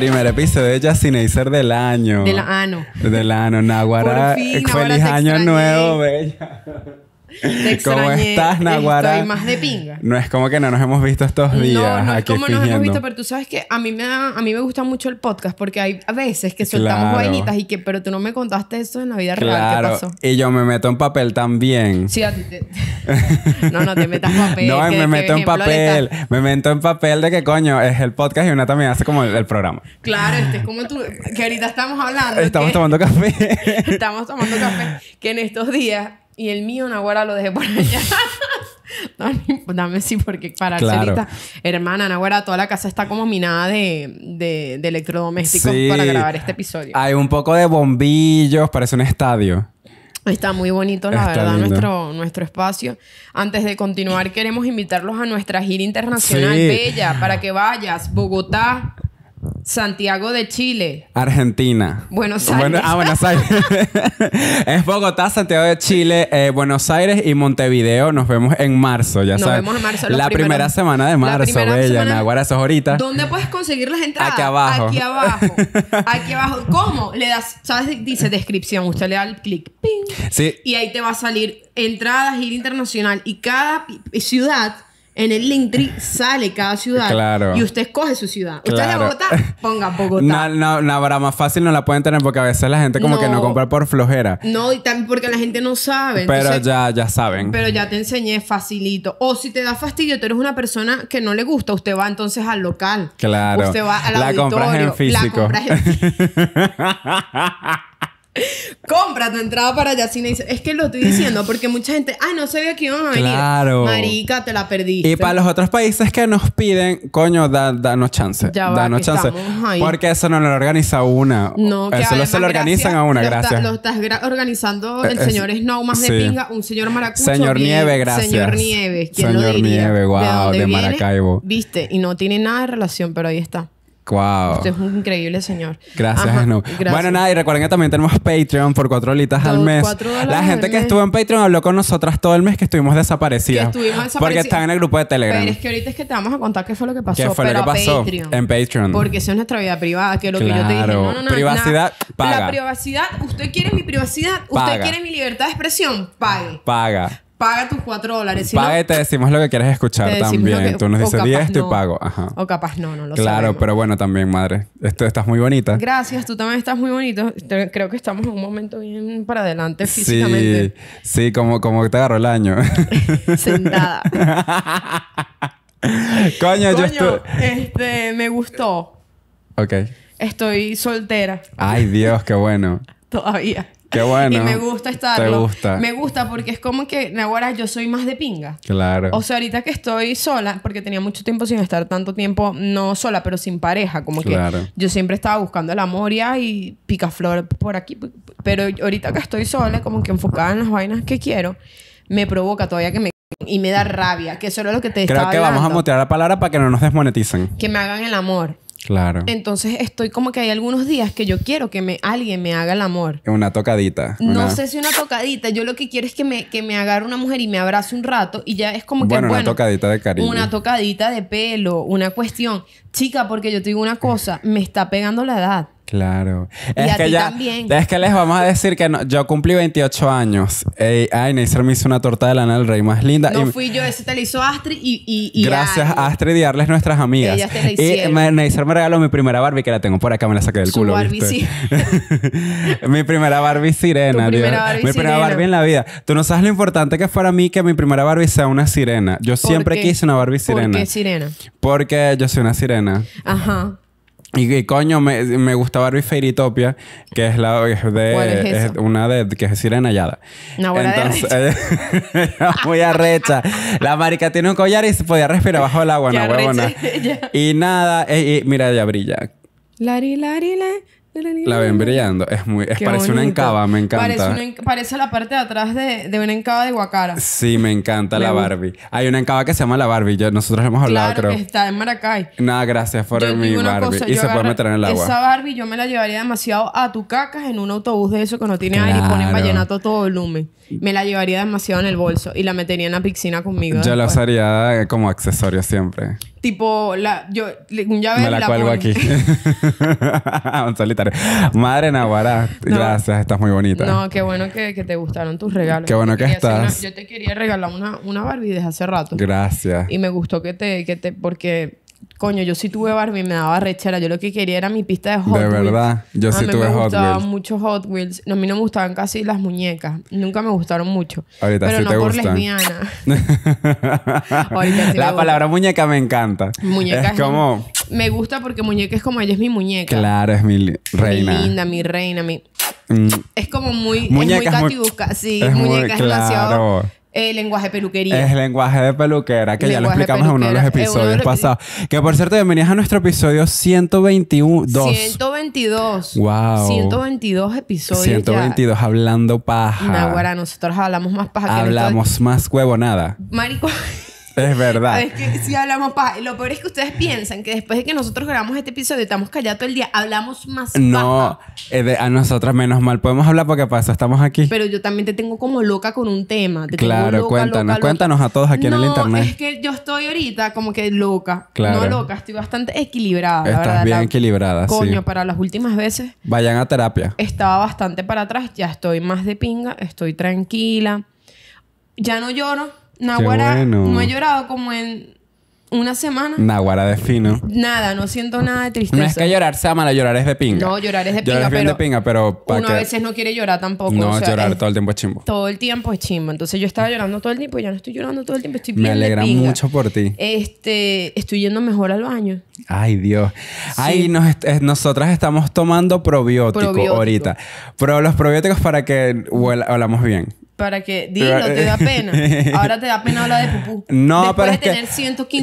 primer episodio de Yacine del año. Del ano. Del ano, Naguará. Feliz año nuevo, bella. ¿Cómo estás, Naguara? Estoy más de pinga. No es como que no nos hemos visto estos días. No, no es como no nos hemos visto, pero tú sabes que a mí me, a mí me gusta mucho el podcast porque hay veces que soltamos vainitas y que, pero tú no me contaste eso en la vida real. ¿Qué pasó? Y yo me meto en papel también. Sí, a ti te... No, no te metas en papel. no, me meto en papel. Me meto en papel de que coño, es el podcast y una también hace como el, programa. Claro, este es como tú, que ahorita estamos hablando. Estamos tomando café. estamos tomando café. Que en estos días y el mío, Naguara lo dejé por allá. Dame sí, porque para claro. Hermana, Naguara toda la casa está como minada de, de, electrodomésticos para grabar este episodio. Hay un poco de bombillos, parece un estadio. Está muy bonito, la verdad, nuestro, nuestro espacio. Antes de continuar, queremos invitarlos a nuestra gira internacional bella para que vayas. Bogotá, Santiago de Chile. Argentina. Buenos Aires. ah, Buenos Aires. es Bogotá, Santiago de Chile, eh, Buenos Aires y Montevideo. Nos vemos en marzo, ya sabes. Nos vemos en marzo. La primera semana de marzo, bella. Naguara, eso ahorita. ¿Dónde puedes conseguir las entradas? Aquí abajo. Aquí abajo. ¿Cómo? Le das, ¿sabes? Dice descripción. Usted le da el clic. Ping. Sí. Y ahí te va a salir entradas, ir internacional. Y cada ciudad en el Linktree sale cada ciudad. Y usted escoge su ciudad. Usted es de Bogotá, ponga Bogotá. No, no, más fácil no la pueden tener porque a veces la gente como que no compra por flojera. No, y también porque la gente no sabe. Pero ya, ya saben. Pero ya te enseñé facilito. O si te da fastidio, tú eres una persona que no le gusta, usted va entonces al local. Claro. Usted va al la auditorio. La compras en físico. Compra tu entrada para Yacine. Es que lo estoy diciendo porque mucha gente, ay, no sabía que iban a venir. Claro. Marica, te la perdí. Y para los otros países que nos piden, coño, danos chance. Porque eso no lo organiza una. No, Eso lo, se lo organizan a una, gracias. lo estás organizando eh, el es, no más de pinga, un señor maracucho. Señor Nieve, gracias. Señor Nieve, wow, de Maracaibo. Viste, y no tiene nada de relación, pero ahí está. Wow. Usted es un increíble señor. Gracias, Ajá, Bueno, nada, y recuerden que también tenemos Patreon por cuatro horitas al mes. la gente que estuvo en Patreon habló con nosotras todo el mes que estuvimos desaparecidas. estuvimos desaparecidas. Porque están en el grupo de Telegram. Pero es que ahorita es que te vamos a contar qué fue lo que pasó. ¿Qué fue lo que pasó? Patreon. En Patreon. Porque eso es nuestra vida privada, que es lo que yo te dije. No, no, no. Privacidad, paga. La privacidad, usted quiere mi privacidad, paga. usted quiere mi libertad de expresión, pague. Paga paga tus cuatro dólares. Si paga y te decimos lo que quieres escuchar también. tú nos dices 10, no, y pago. O capaz no, no lo Claro, pero bueno, también, madre. Esto, estás muy bonita. Gracias, tú también estás muy bonito. Creo que estamos en un momento bien para adelante físicamente. Sí, como, como te agarró el año. Sentada. Coño, yo estoy... Este, me gustó. Ok. Estoy soltera. Ay, Dios, qué bueno. Todavía. Qué bueno. Y me gusta estarlo. gusta. Me gusta porque es como que, ahora yo soy más de pinga. Claro. O sea, ahorita que estoy sola, porque tenía mucho tiempo sin estar tanto tiempo, no sola, pero sin pareja. Como que yo siempre estaba buscando la moria y picaflor por aquí. Pero ahorita que estoy sola, como que enfocada en las vainas que quiero, me provoca todavía que me y me da rabia, que eso era lo que te Creo que vamos a motear la palabra para que no nos desmoneticen. Que me hagan el amor. Claro. Entonces estoy como que hay algunos días que yo quiero que me, alguien me haga el amor. Una tocadita. No sé si una tocadita. Yo lo que quiero es que me, que me agarre una mujer y me abrace un rato y ya es como que. Bueno, una tocadita de cariño. Una tocadita de pelo, una cuestión. Chica, porque yo te digo una cosa, me está pegando la edad. Claro. es que ya, también. Es que les vamos a decir que yo cumplí 28 años. ay, Neisser me hizo una torta de lana del rey más linda. No fui yo, ese te lo hizo Astrid y, Gracias, a Astrid y nuestras amigas. Y eh, me, Neisser me regaló mi primera Barbie, que la tengo por acá, me la saqué del culo. mi primera Barbie sirena. Tu primera Barbie mi primera Barbie en la vida. Tú no sabes lo importante que fue para mí que mi primera Barbie sea una sirena. Yo siempre quise una Barbie sirena. ¿Por qué sirena? Porque yo soy una sirena. Ajá. Y, coño, me, me, gusta Barbie Fairytopia, que es la de es una de que es Sirena hallada. Una muy arrecha. La marica tiene un collar y se podía respirar bajo el agua, no, huevona. Y nada, eh, y, mira, ella brilla. Lari, lari, lari. La ven brillando. Es muy... parece una encaba, me encanta. Parece, la parte de atrás de, de, una encaba de Guacara. Sí, me encanta la Barbie. Hay una encaba que se llama la Barbie. nosotros hemos hablado, creo. está en Maracay. Nada, gracias por mi Barbie. y se puede meter en el agua. Esa Barbie yo me la llevaría demasiado a tu cacas en un autobús de eso que no tiene aire y ponen vallenato a todo volumen me la llevaría demasiado en el bolso y la metería en la piscina conmigo. Yo la usaría como accesorio siempre. Tipo, la, yo, un llave Me la, la cuelgo aquí. un solitario. Madre Naguará, gracias, estás muy bonita. No, qué bueno que, te gustaron tus regalos. Qué bueno que estás. yo te quería regalar una, una Barbie desde hace rato. Gracias. Y me gustó que te, que te, porque Coño, yo sí tuve Barbie me daba rechera. Yo lo que quería era mi pista de Hot Wheels. De verdad, yo ah, sí tuve Hot Wheels. A mí me gustaban mucho Hot Wheels. No, a mí no me gustaban casi las muñecas. Nunca me gustaron mucho. Ahorita pero sí no te por Pero lesbiana. por lesbiana. La palabra muñeca me encanta. Muñeca es, como... Me gusta porque muñeca es como ella es mi muñeca. Claro, es mi reina. Mi linda, mi reina, mi... Mm. Es como muy... Muñeca es muy, Sí, es muñeca muy, es demasiado... El lenguaje de peluquería. Es lenguaje de peluquera, que ya lo explicamos en uno de los episodios pasados. Que por cierto, bienvenidas a nuestro episodio 122. 122. Wow. 122 episodios. 122 hablando paja. ahora nosotros hablamos más paja hablamos que Hablamos más huevonada. Marico. Es verdad. Es que si hablamos Lo peor es que ustedes piensan que después de que nosotros grabamos este episodio, estamos callados todo el día, hablamos más. No, a nosotras menos mal. Podemos hablar porque pasa, estamos aquí. Pero yo también te tengo como loca con un tema. claro, cuéntanos, cuéntanos a todos aquí en el internet. Es que yo estoy ahorita como que loca. No loca, estoy bastante equilibrada. Estás verdad, bien equilibrada. Coño, para las últimas veces. Vayan a terapia. Estaba bastante para atrás, ya estoy más de pinga, estoy tranquila. Ya no lloro Nahuara no he llorado como en una semana. Nahuara de fino. Nada, no siento nada de tristeza. No es que llorar sea mala llorar es de pinga. No, llorar es de pinga. pero de Uno a veces no quiere llorar tampoco. No, llorar todo el tiempo es chimbo. Todo el tiempo es chimbo. Entonces yo estaba llorando todo el tiempo y ya no estoy llorando todo el tiempo, estoy bien Me alegra mucho por ti. Este, estoy yendo mejor al baño. Ay, Dios. Ay, nos nosotras estamos tomando probióticos ahorita. Pero los probióticos para que hablamos bien para que dilo, te da eh, pena. Ahora te da pena hablar de pupú. No, pero es tener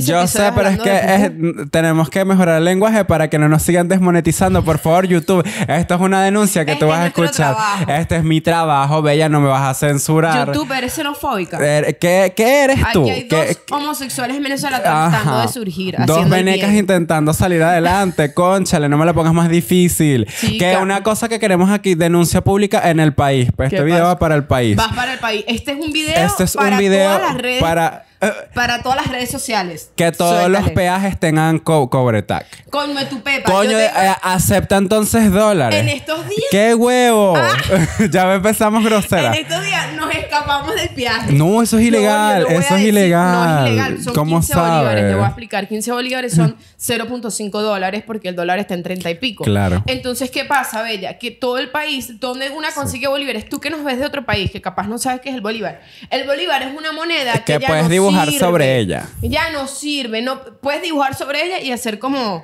yo sé, pero es que tenemos que mejorar el lenguaje para que no nos sigan desmonetizando, por favor, YouTube. Esto es una denuncia que tú vas a escuchar. Este es mi trabajo, bella, no me vas a censurar. YouTube, eres xenofóbica. Er, ¿Qué, eres tú? Aquí hay dos homosexuales en Venezuela tratando de surgir. Dos venecas intentando salir adelante. Conchale, no me lo pongas más difícil. Que una cosa que queremos aquí, denuncia pública en el país. Pues este video va para el país el país. Este es un video este para todas las redes. Para para todas las redes sociales. Que todos los peajes tengan co cobre Coño, tu pepa. Coño, eh, acepta entonces dólares. En estos días. ¡Qué huevo! Ah. ya empezamos grosera. En estos días nos escapamos del peaje. No, eso es ilegal. eso es ilegal. No, es ilegal. Son 15 bolívares. Te voy a explicar. 15 bolívares son 0.5 dólares porque el dólar está en 30 y pico. Claro. Entonces, ¿qué pasa, Bella? Que todo el país, donde una consigue bolívares, tú que nos ves de otro país, que capaz no sabes qué es el bolívar. El bolívar es una moneda que, ya puedes no sobre ella. Ya no sirve. No, puedes dibujar sobre ella y hacer como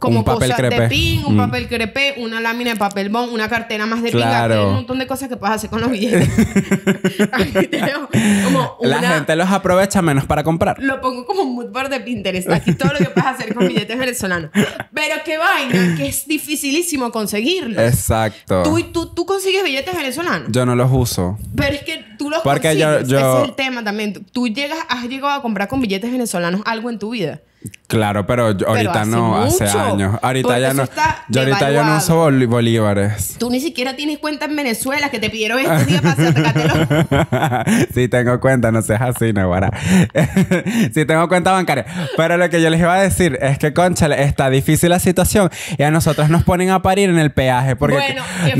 como un papel crepé. de pin, un mm. papel crepé, una lámina de papel bond, una cartera más de claro. un montón de cosas que puedes hacer con los billetes. como una... La gente los aprovecha menos para comprar. Lo pongo como un mood de Pinterest. Aquí todo lo que puedes hacer con billetes venezolanos. Pero qué vaina, que es dificilísimo conseguirlo. Exacto. ¿Tú, tú, consigues billetes venezolanos? Yo no los uso. Pero es que tú los Porque consigues. Yo, es el tema también. Tú llegas, has llegado a comprar con billetes venezolanos algo en tu vida. Claro, pero, ahorita no, hace años. Ahorita ya no. Yo ahorita yo no uso bolívares. Tú ni siquiera tienes cuenta en Venezuela que te pidieron este para sí, tengo cuenta, no seas así, si sí, tengo cuenta bancaria. Pero lo que yo les iba a decir es que, conchale, está difícil la situación y a nosotros nos ponen a parir en el peaje. Porque,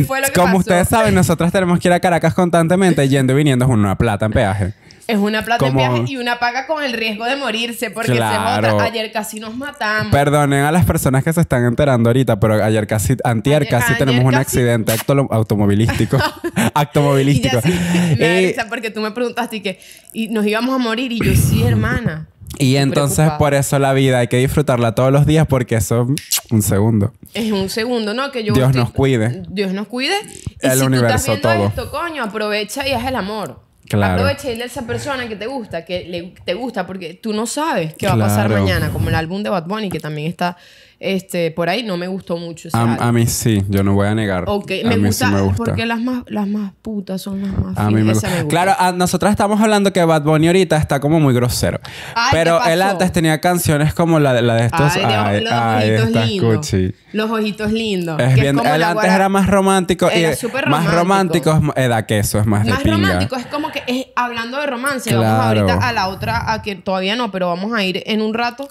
fue lo que como ustedes saben, nosotros tenemos que ir a Caracas constantemente, yendo y viniendo con una plata en peaje. Es una plata en viaje y una paga con el riesgo de morirse porque Ayer casi nos matamos. Perdonen a las personas que se están enterando ahorita, pero ayer casi, antier casi tenemos un accidente automovilístico. automovilístico. Eh, porque tú me preguntaste y que y nos íbamos a morir y yo sí, hermana. Y entonces por eso la vida hay que disfrutarla todos los días porque eso un segundo. Es un segundo, ¿no? Que Dios nos cuide. Dios nos cuide. el universo todo. esto, coño, aprovecha y haz el amor. Claro. de a esa persona que te gusta, que le, te gusta, porque tú no sabes qué va a pasar mañana, como el álbum de Bad Bunny, que también está este, por ahí no me gustó mucho. a, mí sí, yo no voy a negar. Ok, me, gusta, porque las más, las más putas son las más. A mí me gusta. Claro, a, ah, nosotras estamos hablando que Bad Bunny ahorita está como muy grosero. pero él antes tenía canciones como la de, la de estos. los, ojitos lindos, los ojitos lindos. Los ojitos él antes era más romántico. y, Más romántico es eh, da que es más Más romántico es como que es, hablando de romance. Vamos ahorita a la otra, a que todavía no, pero vamos a ir en un rato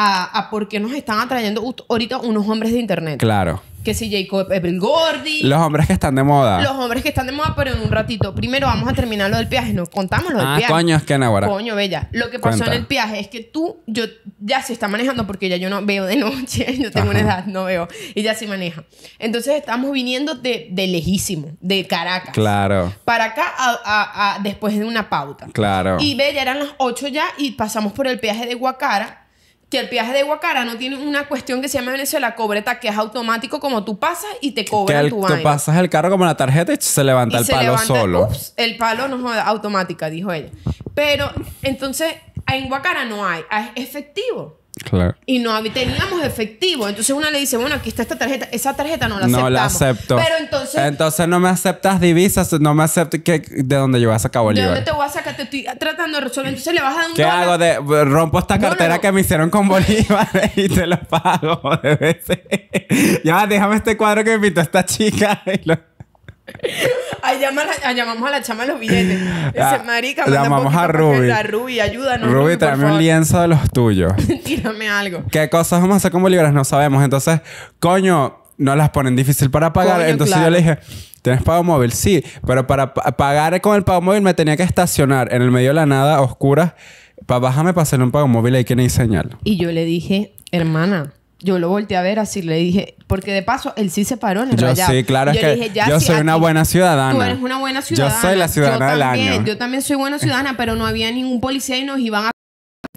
a, por qué nos están atrayendo ahorita unos hombres de internet. Claro. Que si Jacob Gordy. Los hombres que están de moda. Los hombres que están de moda, pero en un ratito. Primero vamos a terminar lo del viaje. ¿no? contamos lo del ah, coño, es que ahora. Coño, bella. Lo que pasó en el viaje es que tú, yo ya se está manejando porque ya yo no veo de noche. Yo tengo una edad, no veo. Y ya se maneja. Entonces estamos viniendo de, de lejísimo, de Caracas. Claro. Para acá después de una pauta. Claro. Y bella, eran las 8 ya y pasamos por el viaje de Guacara que el viaje de no tiene una cuestión que se llama Venezuela cobreta, que es automático como tú pasas y te cobran que tu Que Tú pasas el carro como la tarjeta y se levanta el palo solo. el palo no es automática, dijo ella. Pero entonces en Guacara no hay, ah, es efectivo. Y no teníamos efectivo. Entonces una le dice, bueno, aquí está esta tarjeta. Esa tarjeta no la aceptamos. No la acepto. Pero entonces... Entonces no me aceptas divisas, no me acepto. que, de dónde yo voy a sacar bolívares. De dónde te voy a sacar, te estoy tratando de resolver. Entonces le vas a dar un ¿Qué hago? De, rompo esta cartera que me hicieron con Bolívar y te lo pago de ya, déjame este cuadro que me invitó esta chica Ahí llamamos a la chama de los billetes. Ah, Dice, marica, llamamos a Ruby. Ruby, ayúdanos. tráeme un lienzo de los tuyos. Tírame algo. ¿Qué cosas vamos a hacer como libras? No sabemos. Entonces, coño, no las ponen difícil para pagar. Entonces yo le dije, ¿tienes pago móvil? Sí, pero para pagar con el pago móvil me tenía que estacionar en el medio de la nada, oscura. para bájame para hacer un pago móvil ahí que no señal. Y yo le dije, hermana, yo lo volteé a ver así, le dije, porque de paso él sí se paró en el yo Sí, claro, yo que dije, ya yo soy una buena ciudadana. Tú eres una buena ciudadana. Yo soy la ciudadana del año. Yo también soy buena ciudadana, pero no había ningún policía y nos iban a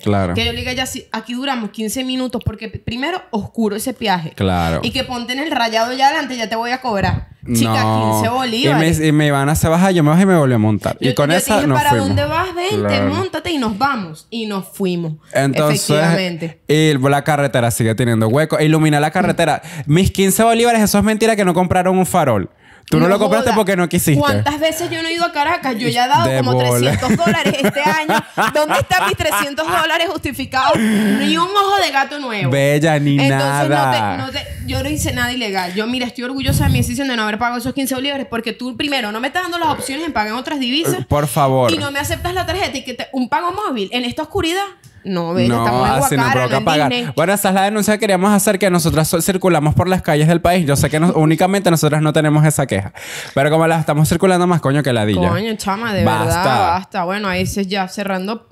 Claro. Que yo le diga ya, aquí duramos 15 minutos porque primero oscuro ese viaje Claro. Y que ponte en el rayado ya adelante, ya te voy a cobrar. Chica, 15 bolívares. Y me, iban van a hacer bajar, yo me bajo y me volví a montar. y con esa nos fuimos ¿para dónde vas? Vente, montate y nos vamos. Y nos fuimos. Entonces, efectivamente. Y la carretera sigue teniendo hueco. E ilumina la carretera. Mis 15 bolívares, eso es mentira que no compraron un farol. Tú no, lo compraste porque no quisiste. ¿Cuántas veces yo no he ido a Caracas? Yo ya he dado como 300 dólares este año. ¿Dónde están mis 300 dólares justificados? Ni un ojo de gato nuevo. Bella, ni nada. yo no hice nada ilegal. Yo, mira, estoy orgullosa de mi decisión de no haber pagado esos 15 bolívares porque tú, primero, no me estás dando las opciones en pagar otras divisas. Por favor. Y no me aceptas la tarjeta y que un pago móvil en esta oscuridad. No, estamos así ah, no provoca pagar. Bueno, esa es la denuncia que queríamos hacer, que nosotras circulamos por las calles del país. Yo sé que únicamente nosotras no tenemos esa queja. Pero como la estamos circulando más, coño, que la dilla. Coño, chama, de verdad, basta. Bueno, ahí se ya cerrando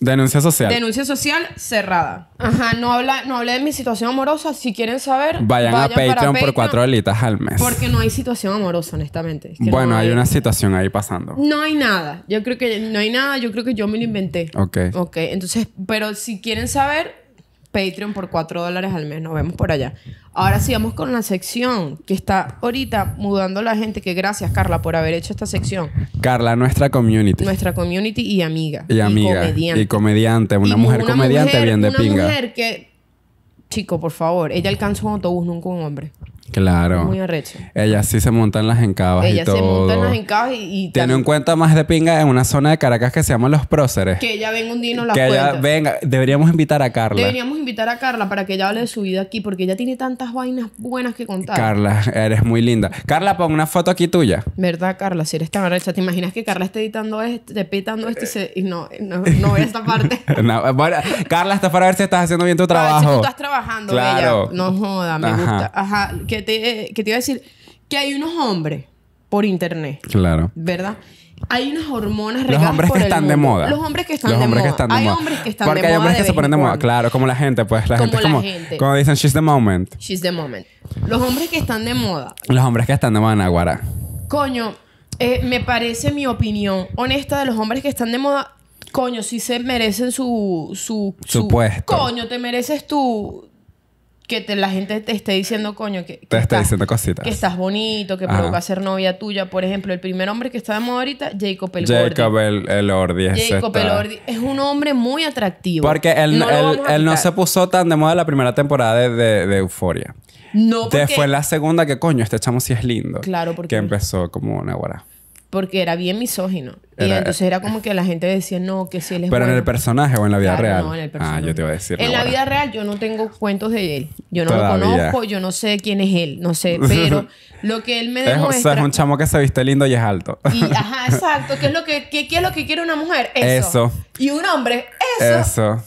Denuncia social. Denuncia social cerrada. Ajá, no, habla, no hablé de mi situación amorosa. Si quieren saber, vayan, a Patreon, por cuatro delitas al mes. Porque no hay situación amorosa, honestamente. bueno, hay, hay, una situación ahí pasando. No hay nada. Yo creo que no hay nada. Yo creo que yo me lo inventé. Ok. Ok, entonces, pero si quieren saber, Patreon por 4 dólares al mes. Nos vemos por allá. Ahora sigamos con la sección que está ahorita mudando la gente. Que gracias, Carla, por haber hecho esta sección. Carla, nuestra community. Nuestra community y amiga. Y, y amiga. Comediante. Y comediante. Una mujer comediante bien de pinga. Una mujer que... Chico, por favor. Ella alcanzó un autobús, nunca un hombre. Claro. Muy arrecho. Ella sí se monta en las encabas Ella y todo. se las encabas y... Tiene un cuento más de pinga en una zona de Caracas que se llama Los Próceres. Que ella venga un día y nos Que ella venga... Deberíamos invitar a Carla. Deberíamos invitar a Carla para que ella hable de su vida aquí. Porque ella tiene tantas vainas buenas que contar. Carla, eres muy linda. Carla, pon una foto aquí tuya. ¿Verdad, Carla? Si eres tan arrecha. ¿Te imaginas que Carla está editando esto, petando esto y, no, no, ve esta parte? Carla, está para ver si estás haciendo bien tu trabajo. si tú estás trabajando, claro. No joda, me gusta. Ajá. Eh, que te, iba a decir que hay unos hombres por internet. Claro. ¿Verdad? Hay unas hormonas Los hombres que están de moda. Los hombres que están de moda. hay hombres que están de moda. Porque hay hombres que se ponen de moda. Claro, como la gente, pues. La gente es la como, gente. Como dicen, she's the moment. She's the moment. Los hombres que están de moda. Los hombres que están de moda, Aguara. Coño, eh, me parece mi opinión honesta de los hombres que están de moda. Coño, si se merecen Su, su, su puesto. Coño, te mereces tu, que la gente te esté diciendo, coño, que, estás bonito, que provoca ser novia tuya. Por ejemplo, el primer hombre que está de moda ahorita, Jacob Elordi. Jacob el, Elordi. Jacob es un hombre muy atractivo. Porque él no, él, no se puso tan de moda la primera temporada de, de, Euforia. No, porque... Fue la segunda que, coño, este chamo sí es lindo. Claro, porque... Que empezó como una guarada porque era bien misógino. y entonces eh, era como que la gente decía, no, que si él es Pero en el personaje o en la vida real. No, en el personaje. Ah, yo te iba a decir. En la vida real yo no tengo cuentos de él. Yo no lo conozco, yo no sé quién es él, no sé. Pero lo que él me demuestra... Es, o sea, es un chamo que se viste lindo y es alto. Y, ajá, exacto. ¿Qué es lo que, qué, es lo que quiere una mujer? Eso. Y un hombre, eso. Eso.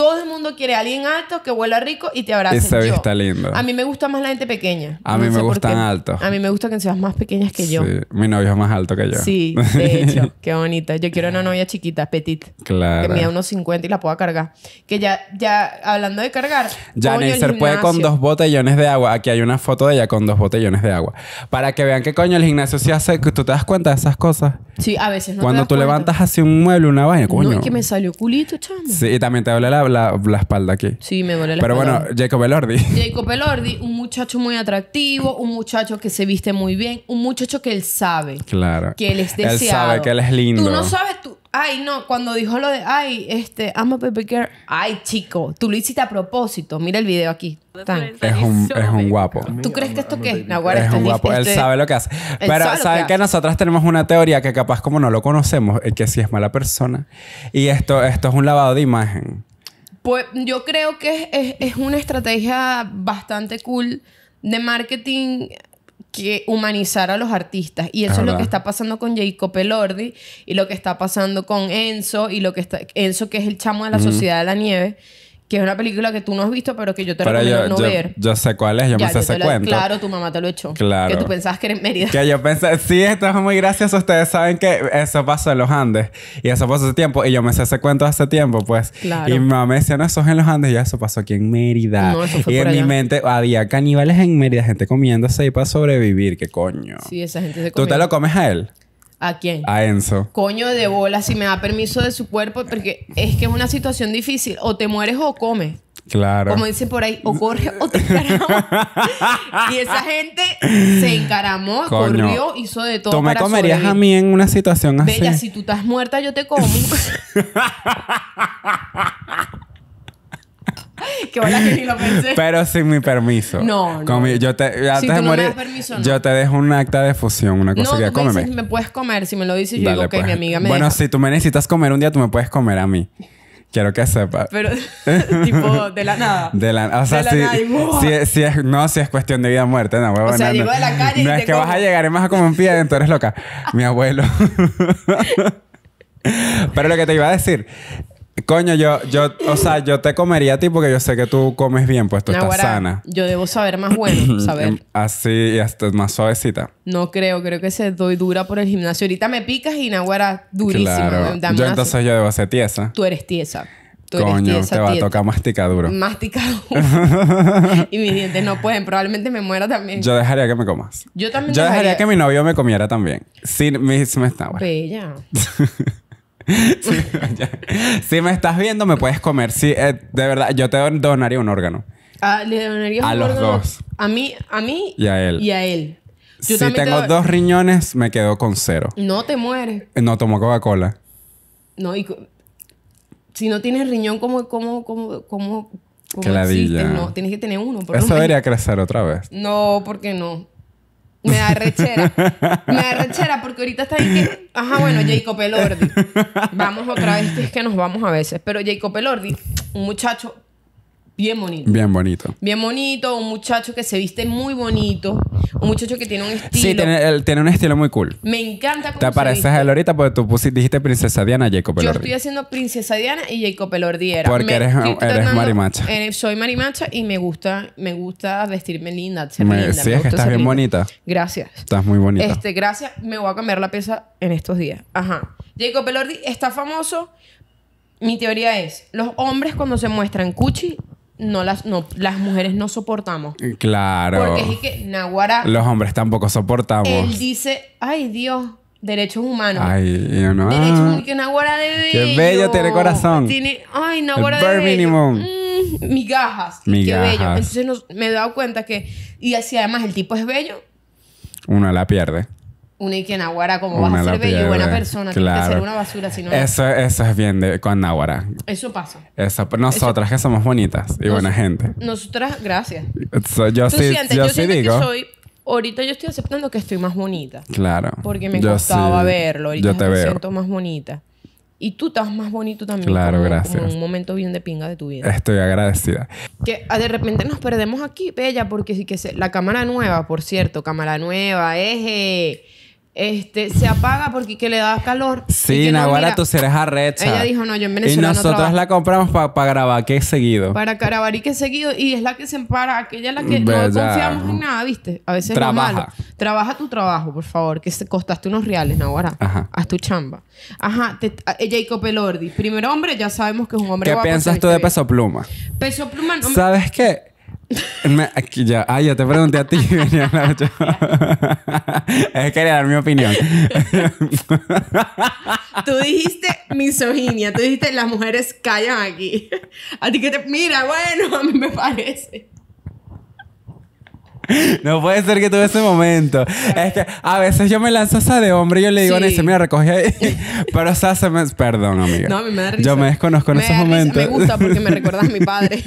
Todo el mundo quiere alguien alto que huela rico y te abrace. Esa vista está lindo. A mí me gusta más la gente pequeña. A mí me gustan altos. A mí me gusta que seas más pequeñas que yo. Sí. Mi novio es más alto que yo. Sí, de hecho. qué bonita. Yo quiero una novia chiquita, petit. Claro. Que mida unos 50 y la pueda cargar. Que ya, ya, hablando de cargar. Ya Neisser puede con dos botellones de agua. Aquí hay una foto de ella con dos botellones de agua. Para que vean que coño el gimnasio sí hace. ¿Tú te das cuenta de esas cosas? Sí, a veces no Cuando tú levantas hacia un mueble, una vaina, coño. No, es que me salió culito, chamo. Sí, y también te duele la, la, espalda aquí. Sí, me duele la Pero espalda. Pero bueno, Jacob Elordi. Jacob Elordi, un muchacho muy atractivo, un muchacho que se viste muy bien, un muchacho que él sabe. Claro. Que él es deseado. Él sabe que él es lindo. Tú no sabes, tú Ay, no, cuando dijo lo de, ay, este, I'm a baby girl. Ay, chico, tú lo hiciste a propósito. Mira el video aquí. Es un, guapo. ¿Tú crees que esto qué es? es un guapo. Él este sabe lo que hace. Pero ¿saben que, nosotras tenemos una teoría que capaz como no lo conocemos, el que sí es mala persona. Y esto, esto es un lavado de imagen. Pues yo creo que es una estrategia bastante cool de marketing que humanizar a los artistas. Y eso es lo que está pasando con Jacob Elordi y lo que está pasando con Enzo y lo que está... Enzo, que es el chamo de la Sociedad de la Nieve que es una película que tú no has visto, pero que yo te pero recomiendo yo, no ver. Yo sé cuál es, yo me sé ese cuento. Claro, tu mamá te lo echó. Claro. Que tú pensabas que era en Mérida. Que yo pensé, sí, esto es muy gracioso. Ustedes saben que eso pasó en los Andes. Y eso pasó hace tiempo. Y yo me sé ese cuento hace tiempo, pues. Claro. Y mi mamá me decía, no, eso es en los Andes. Y eso pasó aquí en Mérida. y en mi mente había caníbales en Mérida, gente comiéndose ahí para sobrevivir. ¿Qué coño? Sí, esa gente se comió. ¿Tú te lo comes a él? ¿A quién? A Enzo. Coño de bola, si me da permiso de su cuerpo, porque es que es una situación difícil. O te mueres o comes. Claro. Como dicen por ahí, o corre o te encaramos. y esa gente se encaramó, corrió, hizo de todo. Tú me comerías a mí en una situación así. Bella, si tú estás muerta, yo te como. que que ni lo pensé. Pero sin mi permiso. No, no. yo te, antes de morir, yo te dejo un acta de fusión, una cosa no, que tú cómeme. Me, me puedes comer, si me lo dices, yo digo, ok, pues. mi amiga me Bueno, si tú me necesitas comer un día, tú me puedes comer a mí. Quiero que sepas. Pero, tipo, de la nada. De la, o sea, si, es, no, si es cuestión de vida o muerte, no, O sea, digo de la calle No es que vas a llegar y más vas a comer un pie, Entonces, eres loca. Mi abuelo. Pero lo que te iba a decir Coño, yo, yo, o sea, yo te comería a ti porque yo sé que tú comes bien, pues tú estás sana. Yo debo saber más bueno, em, saber. Así, hasta más suavecita. No creo, creo que se doy dura por el gimnasio. Ahorita me picas y Nahuara durísima. yo entonces yo debo ser tiesa. Tú eres tiesa. Coño, te va a tocar masticar duro. y mis dientes no pueden. Probablemente me muera también. Yo dejaría que me comas. Yo también Yo dejaría, que mi novio me comiera también. Sin mis... Bella. si, me estás viendo, me puedes comer. Sí, eh, de verdad, yo te donaría un órgano. Ah, ¿Le donaría a los órgano? dos. A mí, a mí y a él. Y él. si tengo dos riñones, me quedo con cero. No te mueres. No tomo Coca-Cola. No, y si no tienes riñón, ¿cómo, cómo, cómo, No, tienes que tener uno. Eso debería crecer otra vez. No, porque no. Me da rechera. Me da rechera porque ahorita está ahí Ajá, bueno, Jacob Elordi. Vamos otra vez, que es que nos vamos a veces. Pero Jacob Elordi, un muchacho Bien bonito. Bien bonito. Bien bonito, un muchacho que se viste muy bonito, un muchacho que tiene un estilo. Sí, tiene, un estilo muy cool. Me encanta cómo Te pareces a él ahorita porque tú dijiste Princesa Diana Jacob Elordi. Yo estoy haciendo Princesa Diana y Jacob Pelordi Porque eres, marimacha. soy marimacha y me gusta, me gusta vestirme linda, ser linda. Sí, es que estás bien bonita. Gracias. Estás muy bonita. Este, gracias. Me voy a cambiar la pieza en estos días. Ajá. Jacob Elordi está famoso mi teoría es, los hombres cuando se muestran cuchi no las, no, las mujeres no soportamos. Claro. Porque es que Naguara. Los hombres tampoco soportamos. Él dice, ay Dios, derechos humanos. Ay, yo no. Derechos que Naguara de bello. Qué bello tiene corazón. Tiene, ay, Naguara debe. de bello. minimum. Mm, migajas. Qué bello. Entonces me he dado cuenta que, y así además el tipo es bello. Uno la pierde una Nahuara, como vas a ser bello y buena persona, claro. que ser una basura, si no. Eso, eso es bien de, con Nahuara. Eso pasa. Eso, nosotras que somos bonitas y buena gente. Nosotras, gracias. yo sí, digo. ahorita yo estoy aceptando que estoy más bonita. Claro. Porque me gustaba costaba verlo. Ahorita yo te me siento más bonita. Y tú estás más bonito también. Claro, gracias. un momento bien de pinga de tu vida. Estoy agradecida. Que ah, de repente nos perdemos aquí, Bella, porque sí que se, la cámara nueva, por cierto, cámara nueva, eje este, se apaga porque que le da calor. Sí, Nahuara, tú serás arrecha. Ella dijo, no, yo en Venezuela Y nosotros la compramos para grabar qué seguido. Para grabar y que seguido. Y es la que se empara, aquella es la que no confiamos en nada, ¿viste? A veces Trabaja. malo. Trabaja tu trabajo, por favor, que costaste unos reales, Nahuara. Ajá. Haz tu chamba. Ajá, eh, Jacob Elordi. Primer hombre, ya sabemos que es un hombre ¿Qué piensas tú de Peso Pluma? Peso Pluma... No, ¿Sabes qué? Me, ya. yo te pregunté a ti. es quería dar mi opinión. tú dijiste misoginia. Tú dijiste las mujeres callan aquí. A ti que te... Mira, bueno, a mí me parece. No puede ser que tuve ese momento. Es que a veces yo me lanzo esa de hombre y yo le digo mira, recoge ahí. Pero o se me... Perdón, amiga. No, a Yo me desconozco en esos momentos. Me gusta porque me recuerdas a mi padre.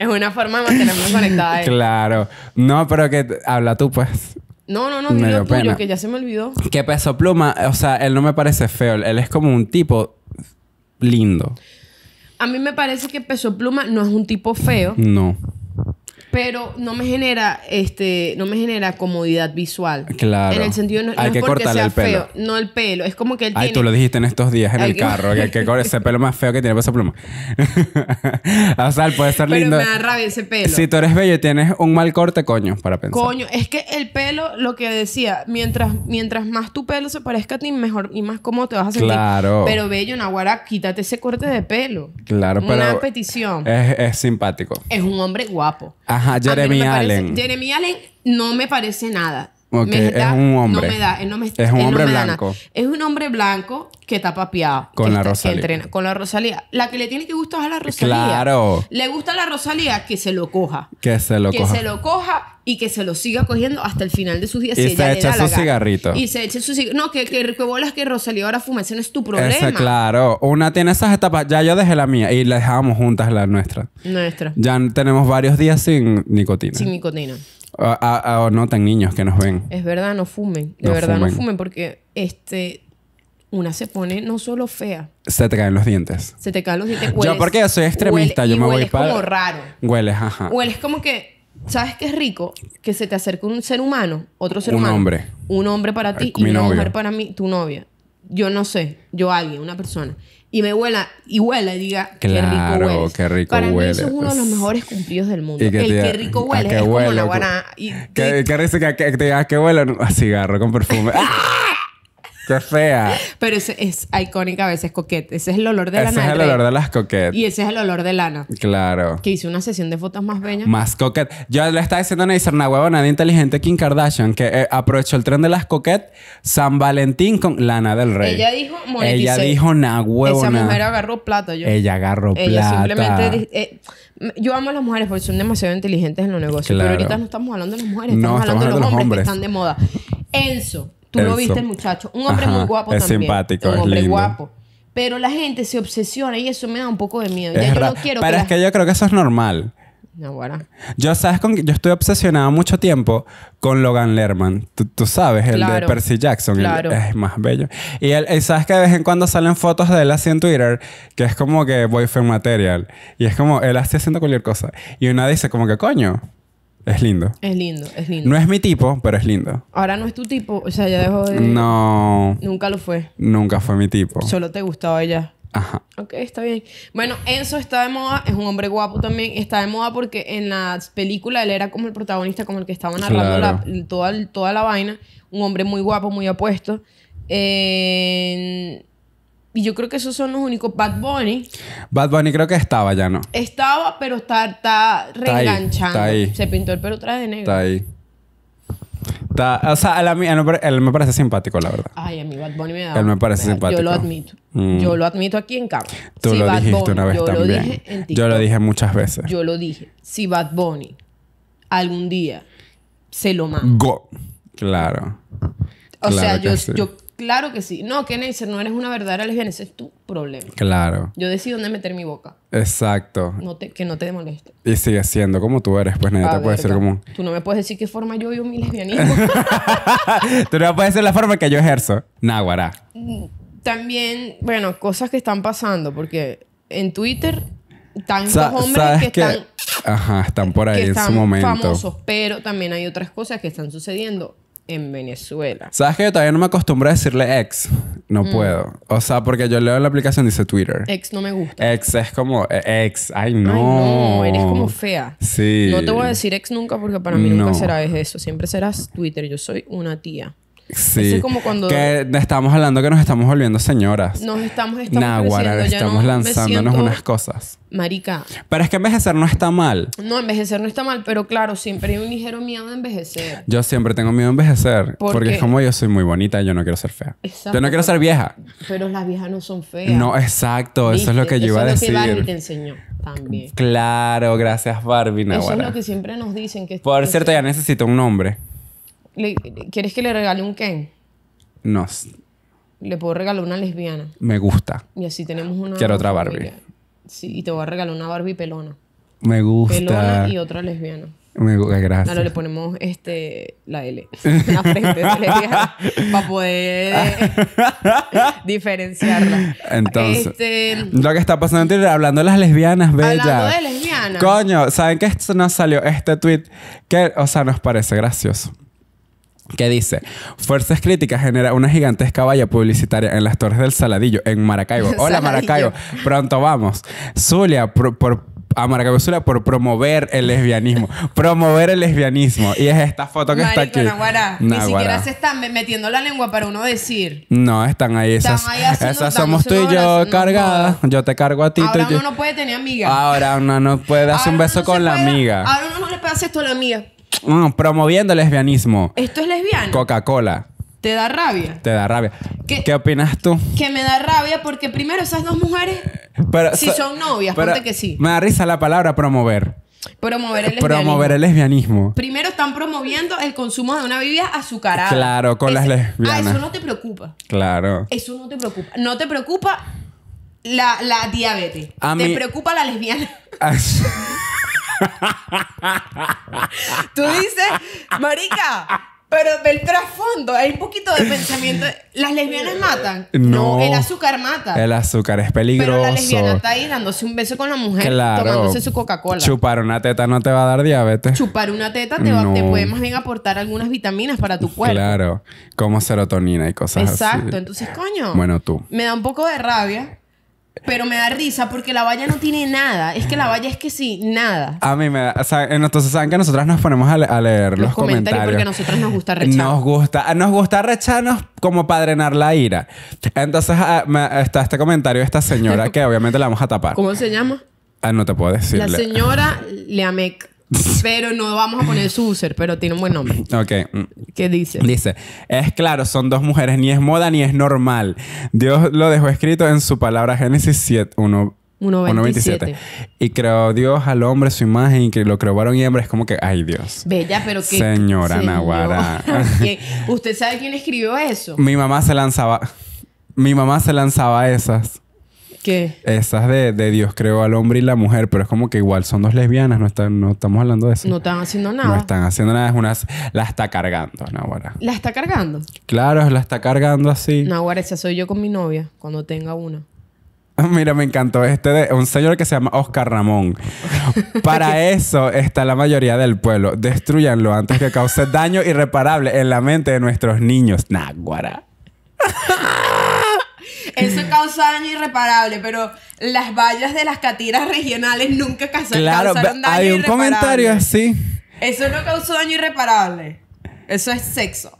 Es una forma de mantenernos conectada Claro. No, pero que habla tú, pues. No, no, no, lo tuyo, que ya se me olvidó. Que Peso Pluma, o sea, él no me parece feo. Él es como un tipo lindo. A mí me parece que Peso Pluma no es un tipo feo. No pero no me genera este no me genera comodidad visual claro en el sentido no, que porque sea el pelo. feo no el pelo es como que él ay tú lo dijiste en estos días en el carro que, ese pelo más feo que tiene esa pluma o sea puede estar lindo pero me da rabia ese pelo si tú eres bello y tienes un mal corte coño para pensar coño es que el pelo lo que decía mientras mientras más tu pelo se parezca a ti mejor y más cómodo te vas a sentir claro pero bello Nahuara quítate ese corte de pelo claro una pero una petición es, simpático es un hombre guapo ah, Ajá, Jeremy Allen. Jeremy Allen no me parece nada es un hombre. No me da, no me, es un hombre blanco. Es un hombre blanco que está papeado. Con la Rosalía. con la Rosalía. La que le tiene que gustar a la Rosalía. Claro. Le gusta a la Rosalía que se lo coja. Que se lo coja. Que se lo coja y que se lo siga cogiendo hasta el final de sus días. Y se echa su cigarrito. Y se eche su No, que, que, que, bolas que Rosalía ahora fuma. Ese no es tu problema. claro. Una tiene esas etapas. Ya yo dejé la mía y la dejábamos juntas la nuestra. Nuestra. Ya tenemos varios días sin nicotina. Sin nicotina. A, ah, ah, ah, no tan niños que nos ven. Es verdad, no fumen. De verdad, no fumen porque este, una se pone no solo fea. Se te caen los dientes. Se te caen los dientes. yo porque soy extremista, yo me voy para... Hueles como raro. Hueles, ajá. Hueles como que... ¿Sabes qué es rico? Que se te acerque un ser humano, otro ser humano. Un hombre. Un hombre para ti y una mujer para mí, tu novia. Yo no sé, yo alguien, una persona y me huela y huele. y diga qué rico huele. Para mí eso es uno de los pues, mejores cumplidos del mundo. el qué rico huele es como la guana. ¿Qué, que, te digas que huele a cigarro con perfume. ¡Ah! ¡Qué fea! Pero es, es icónica a veces coquete. Ese es el olor de la lana. Ese es el olor de las coquettes. Y ese es el olor de lana. Claro. Que hizo una sesión de fotos más bella. Más coquette. Yo le estaba diciendo a Neisser, una huevona de inteligente Kim Kardashian, que eh, aprovechó el tren de las coquettes San Valentín con lana del rey. Ella dijo moneticé. Ella dijo una huevona. Esa mujer agarró plata. Yo. Ella agarró Ella simplemente... Eh, yo amo a las mujeres porque son demasiado inteligentes en los negocios. Pero ahorita no estamos hablando de las mujeres. Estamos, hablando, de los, hombres que están de moda. Enzo Tú lo viste, el muchacho. Un hombre muy guapo es también. Simpático, un es hombre guapo. Pero la gente se obsesiona y eso me da un poco de miedo. ya no quiero Pero es que yo creo que eso es normal. No, Yo, ¿sabes con Yo estoy obsesionada mucho tiempo con Logan Lerman. Tú, sabes, el de Percy Jackson. Claro. es más bello. Y ¿sabes que de vez en cuando salen fotos de él así en Twitter? Que es como que boyfriend material. Y es como, él así haciendo cualquier cosa. Y una dice como que, coño, es lindo. Es lindo, es lindo. No es mi tipo, pero es lindo. Ahora no es tu tipo, o sea, ya dejó de... No. Nunca lo fue. Nunca fue mi tipo. Solo te gustaba ella. Ajá. Ok, está bien. Bueno, Enzo está de moda, es un hombre guapo también. Está de moda porque en la película él era como el protagonista, como el que estaba narrando toda, toda la vaina. Un hombre muy guapo, muy apuesto. y yo creo que esos son los únicos. Bad Bunny. Bad Bunny creo que estaba ya, ¿no? Estaba, pero está, está reenganchando. Está ahí, Se pintó el pelo otra vez de negro. Está ahí. o sea, él, a la me, me parece simpático, la verdad. Ay, a mí Bad Bunny me da. Él me parece simpático. Yo lo admito. Mm. Yo lo admito aquí en cámara. Tú lo dijiste una vez yo también. Lo dije en TikTok, yo lo dije muchas veces. Yo lo dije. Si Bad Bunny algún día se lo manda. Go. Claro. O sea, yo Claro que sí. No, que no eres una verdadera lesbiana, ese es tu problema. Claro. Yo decido dónde meter mi boca. Exacto. que no te moleste. Y sigue siendo como tú eres, pues nadie ah, te puede ser como. Tú no me puedes decir qué forma yo vivo mi lesbianismo. tú no me puedes decir la forma que yo ejerzo. Naguará. Mm, también, bueno, cosas que están pasando, porque en Twitter, tantos hombres que, están. Ajá, están por ahí en su momento. famosos, pero también hay otras cosas que están sucediendo en Venezuela. ¿Sabes que yo todavía no me acostumbro a decirle ex? No mm. puedo. O sea, porque yo leo la aplicación dice Twitter. Ex no me gusta. Ex es como eh, ex. Ay, no. no. Eres como fea. Sí. No te voy a decir ex nunca porque para mí nunca será eso. Siempre serás Twitter. Yo soy una tía. Sí. como Que estamos hablando que nos estamos volviendo señoras. Nos estamos... estamos estamos lanzándonos unas cosas. Marica. Pero es que envejecer no está mal. No, envejecer no está mal, pero claro, siempre hay un ligero miedo a envejecer. Yo siempre tengo miedo a envejecer. porque es como yo soy muy bonita y yo no quiero ser fea. Yo no quiero ser vieja. Pero las viejas no son feas. No, exacto. Eso es lo que yo iba a decir. te enseñó también. Claro, gracias Barbie, Eso es lo que siempre nos dicen. que Por cierto, ya necesito un nombre. ¿Quieres que le regale un Ken? No. Le puedo regalar una lesbiana. Me gusta. Y así tenemos una. Quiero otra Barbie. Sí, y te voy a regalar una Barbie pelona. Me gusta. Pelona y otra lesbiana. Me gusta, gracias. Claro, le ponemos este, la L la para poder diferenciarla. Entonces, este, lo que está pasando en hablando de las lesbianas, bella. Hablando de lesbianas. Coño, ¿saben qué nos salió este tweet que, o sea, nos parece gracioso? que dice, Fuerzas Críticas genera una gigantesca valla publicitaria en las Torres del Saladillo, en Maracaibo. Hola Maracaibo, pronto vamos. Zulia, por, a Maracaibo Zulia por promover el lesbianismo. promover el lesbianismo. Y es esta foto que está aquí. Naguara. Naguara. Ni siquiera se están metiendo la lengua para uno decir. No, están ahí. Esas, están ahí haciendo, esas somos tú y yo cargadas. Yo te cargo a ti. Ahora uno no puede tener amiga. Ahora uno no puede darse un beso con la amiga. Ahora uno no le puede hacer esto a la amiga. Mm, promoviendo el lesbianismo. Esto es lesbiano. Coca-Cola. Te da rabia. Te da rabia. ¿Qué, opinas tú? Que me da rabia porque primero esas dos mujeres, si son novias, que sí. Me da risa la palabra promover. Promover el, lesbianismo. Primero están promoviendo el consumo de una bebida azucarada. Claro, con las lesbianas. Ah, eso no te preocupa. Claro. Eso no te preocupa. No te preocupa la, diabetes. A te preocupa la lesbiana. Ah, Tú dices, marica, pero del trasfondo hay un poquito de pensamiento. ¿Las lesbianas matan? No, el azúcar mata. El azúcar es peligroso. Pero la lesbiana está ahí dándose un beso con la mujer, claro. tomándose su Coca-Cola. Chupar una teta no te va a dar diabetes. Chupar una teta te, te puede más bien aportar algunas vitaminas para tu cuerpo. Claro, como serotonina y cosas así. Exacto, entonces, coño. Bueno, tú. Me da un poco de rabia pero me da risa porque la valla no tiene nada. Es que la valla es que sí, nada. A mí me da. entonces saben que nosotras nos ponemos a, leer los, comentarios, comentarios. Porque a nosotras nos gusta recharnos. Nos gusta, nos gusta recharnos como para drenar la ira. Entonces está este comentario de esta señora que obviamente la vamos a tapar. ¿Cómo se llama? Ah, no te puedo decir. La señora Leamec pero no vamos a poner su user, pero tiene un buen nombre. Ok. Mm. ¿Qué dice? Dice, es claro, son dos mujeres, ni es moda ni es normal. Dios lo dejó escrito en su palabra Génesis 7, 1.27. Y creó Dios al hombre su imagen y que lo creó varón y hembra. Es como que, ay Dios. Bella, pero que... Señora, Nahuara. ¿Usted sabe quién escribió eso? Mi mamá se lanzaba... Mi mamá se lanzaba esas. ¿Qué? Esas de, Dios creó al hombre y la mujer, pero es como que igual son dos lesbianas, no, están, estamos hablando de eso. No están haciendo nada. No están haciendo nada, es unas, la está cargando, Nahuara. ¿La está cargando? Claro, la está cargando así. Nahuara, esa soy yo con mi novia, cuando tenga una. Ah, mira, me encantó este de un señor que se llama Oscar Ramón. Para eso está la mayoría del pueblo. Destruyanlo antes que cause daño irreparable en la mente de nuestros niños. naguara Eso causa daño irreparable, pero las vallas de las catiras regionales nunca causaron, claro, hay un comentario así. Eso no causó daño irreparable. Eso es sexo.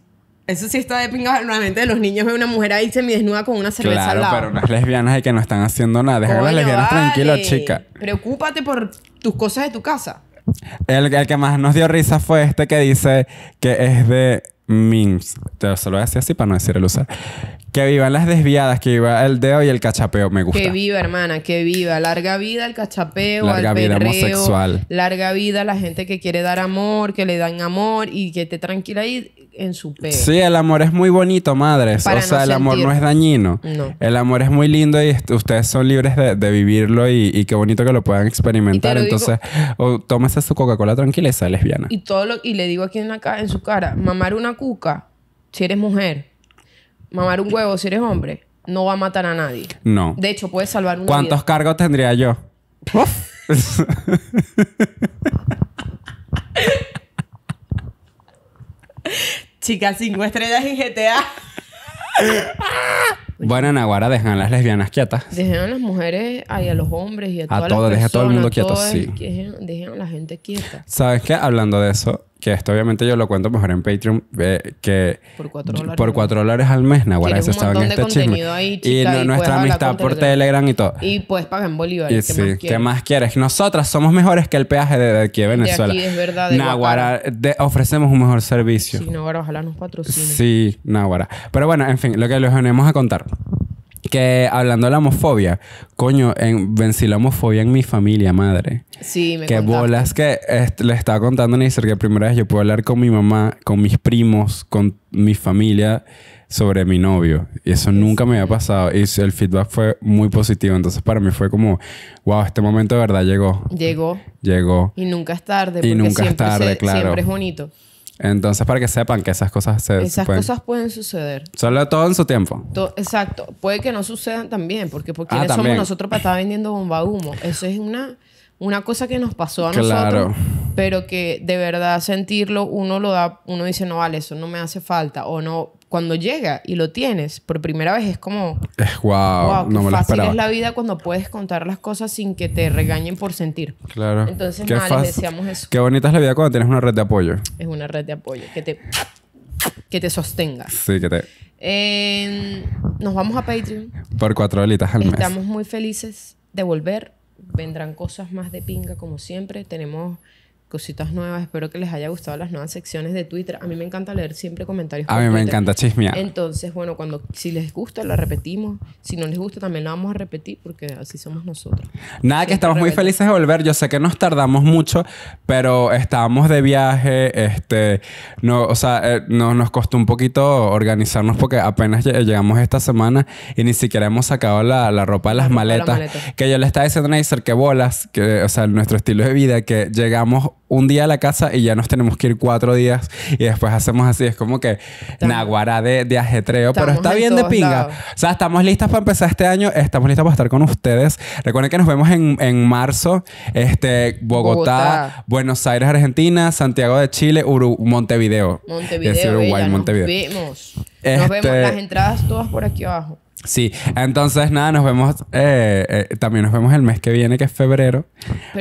Eso sí está de nuevamente normalmente los niños de una mujer ahí semi-desnuda con una cerveza al lado. pero unas lesbianas y que no están haciendo nada. Déjale, a las lesbianas vale. chica. Preocúpate por tus cosas de tu casa. el, que más nos dio risa fue este que dice que es de min Te lo voy a decir así para no decir el usar. Que vivan las desviadas, que viva el dedo y el cachapeo. Me gusta. Que viva, hermana, que viva. Larga vida el cachapeo, larga vida homosexual. Larga vida la gente que quiere dar amor, que le dan amor y que esté tranquila ahí en su pecho. Sí, el amor es muy bonito, madres. o sea, el amor no es dañino. No. El amor es muy lindo y ustedes son libres de, de vivirlo y, qué bonito que lo puedan experimentar. Entonces, digo, tómese su Coca-Cola tranquila y lesbiana. Y, todo lo, y le digo aquí en, la, en su cara, mamar una cuca si eres mujer. Mamar un huevo si eres hombre. No va a matar a nadie. No. De hecho, puedes salvar ¿Cuántos cargos tendría yo? Chicas, cinco estrellas Y GTA. Bueno, en dejan las lesbianas quietas. Dejen a las mujeres, Y a los hombres y a, todas todo, todo el mundo quieto, sí. a la gente quieta. ¿Sabes qué? Hablando de eso, que esto obviamente yo lo cuento mejor en Patreon, que por 4 dólares, cuatro dólares al mes, Nahuara, eso estaba en este chisme. y, nuestra amistad por Telegram y todo. Y pues en bolívares. Y ¿qué, más ¿qué más quieres? Nosotras somos mejores que el peaje de, aquí de Venezuela. De aquí es verdad. Nahuara, ofrecemos un mejor servicio. Sí, Nahuara, ojalá nos patrocine. Sí, Nahuara. Pero bueno, en fin, lo que les venimos a contar. Que hablando de la homofobia, coño, en, vencí la homofobia en mi familia, madre. Sí, me Que bolas que le estaba contando a Nisser que primera vez yo puedo hablar con mi mamá, con mis primos, con mi familia sobre mi novio. Y eso nunca me había pasado. Y el feedback fue muy positivo. Entonces para mí fue como, wow, este momento de verdad llegó. Llegó. Llegó. Y nunca es tarde. Y nunca es tarde, claro. Siempre es bonito. Entonces, para que sepan que esas cosas se Esas cosas pueden suceder. Solo todo en su tiempo. Exacto. Puede que no sucedan también, porque porque ah, somos nosotros para estar vendiendo bomba humo? Eso es una, una cosa que nos pasó a nosotros, pero que de verdad sentirlo uno lo da, uno dice, no vale, eso no me hace falta, o no, cuando llega y lo tienes por primera vez es como wow, wow no me fácil es la vida cuando puedes contar las cosas sin que te regañen por sentir. Claro. Entonces, qué nada, eso. Qué bonita es la vida cuando tienes una red de apoyo. Es una red de apoyo que te que te sostenga. Sí, que te nos vamos a Patreon. Por cuatro bolitas al mes. Estamos muy felices de volver. Vendrán cosas más de pinga como siempre. Tenemos cositas nuevas. Espero que les haya gustado las nuevas secciones de Twitter. A mí me encanta leer siempre comentarios. A mí me encanta chismear. Entonces, bueno, cuando si les gusta, lo repetimos. Si no les gusta, también lo vamos a repetir porque así somos nosotros. Nada, que estamos muy felices de volver. Yo sé que nos tardamos mucho, pero estábamos de viaje. Este, no, o sea, eh, nos costó un poquito organizarnos porque apenas llegamos esta semana y ni siquiera hemos sacado la, ropa de las maletas. Que yo le estaba diciendo a Nacer que bolas, que, o sea, nuestro estilo de vida, que llegamos un día a la casa y ya nos tenemos que ir cuatro días y después hacemos así. Es como que naguará de, de, ajetreo, pero está bien de pinga. O sea, estamos listas para empezar este año, estamos listas para estar con ustedes. Recuerden que nos vemos en, en marzo, este, Bogotá, Buenos Aires, Argentina, Santiago de Chile, Montevideo. Montevideo. Uruguay, Montevideo. Nos vemos. Nos vemos las este, entradas todas por aquí abajo. Sí, entonces nada, nos vemos, eh, eh, también nos vemos el mes que viene, que es febrero,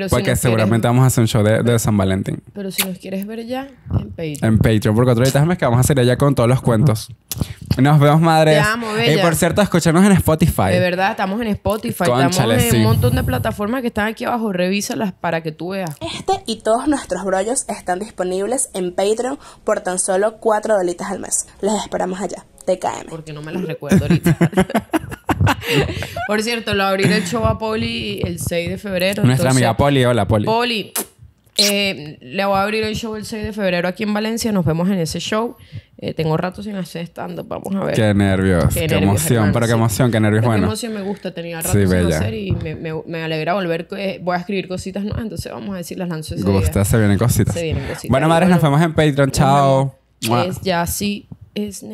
porque seguramente vamos a hacer un show de, San Valentín. Pero si nos quieres ver ya, en Patreon. En Patreon por cuatro horitas este al mes que vamos a hacer allá con todos los cuentos. Nos vemos, madres. Y por cierto, escúchanos en Spotify. De verdad, estamos en Spotify, estamos en un montón de plataformas que están aquí abajo. Revísalas para que tú veas. Este y todos nuestros brollos están disponibles en Patreon por tan solo cuatro dolitas al mes. Les esperamos allá. Porque no me las recuerdo ahorita. Por cierto, lo abriré el show a Poli el 6 de febrero. Nuestra amiga Poli, hola Poli. Poli, eh, le voy a abrir el show el 6 de febrero aquí en Valencia. Nos vemos en ese show. Eh, tengo rato sin hacer stand-up. Vamos a ver. Qué nervios. Qué, emoción. Para Pero qué emoción. Qué nervios bueno. Qué emoción me gusta. Tenía rato sin hacer y me, alegra volver. Eh, voy a escribir cositas nuevas. Entonces vamos a decir las lanzo Gusta. Se vienen cositas. Se vienen cositas. Bueno, madres, nos vemos en Patreon. Chao. Es ya sí. Es